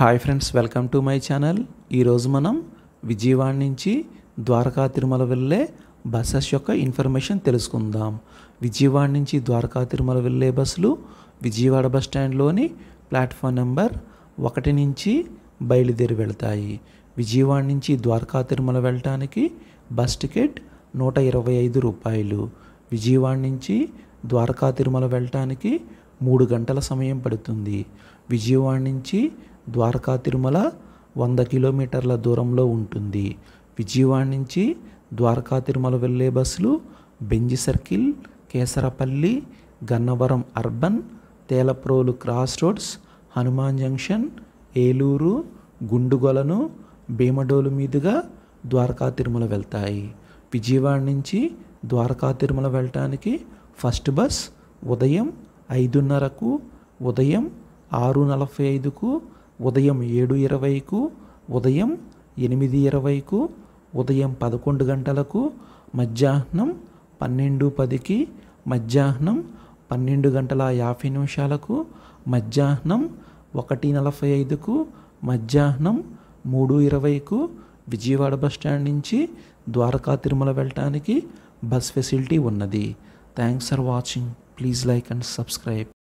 hi friends welcome to my channel ఈరోజు మనం విజయవాడ నుంచి ద్వారకా తిరుమల వెళ్ళే బస్సెస్ యొక్క ఇన్ఫర్మేషన్ తెలుసుకుందాం విజయవాడ నుంచి ద్వారకా తిరుమల వెళ్ళే బస్సులు విజయవాడ బస్ స్టాండ్లోని ప్లాట్ఫామ్ నెంబర్ ఒకటి నుంచి బయలుదేరి వెళ్తాయి విజయవాడ నుంచి ద్వారకా తిరుమల వెళ్ళటానికి బస్ టికెట్ నూట ఇరవై ఐదు రూపాయలు విజయవాడ నుంచి ద్వారకా తిరుమల వెళ్ళటానికి మూడు గంటల సమయం పడుతుంది విజయవాడ నుంచి ద్వారకా తిరుమల వంద కిలోమీటర్ల దూరంలో ఉంటుంది విజయవాడ నుంచి ద్వారకా తిరుమల వెళ్ళే బస్సులు Benz circle Kesarapalli Gannavaram urban Telaprolu cross roads Hanuman junction Eluru Gundugolanu Bhimadolu మీదుగా ద్వారకా తిరుమల వెళ్తాయి విజయవాడ నుంచి ద్వారకా తిరుమల వెళ్ళటానికి ఫస్ట్ బస్ ఉదయం ఐదున్నరకు ఉదయం ఆరు నలభై ఐదుకు ఉదయం ఏడు ఇరవైకు ఉదయం ఎనిమిది ఇరవైకు ఉదయం పదకొండు గంటలకు మధ్యాహ్నం పన్నెండు పదికి మధ్యాహ్నం పన్నెండు గంటల యాభై నిమిషాలకు మధ్యాహ్నం ఒకటి నలభై ఐదుకు మధ్యాహ్నం మూడు ఇరవైకు విజయవాడ బస్టాండ్ నుంచి ద్వారకా తిరుమల వెళ్ళటానికి బస్ ఫెసిలిటీ ఉన్నది thanks for watching please like and subscribe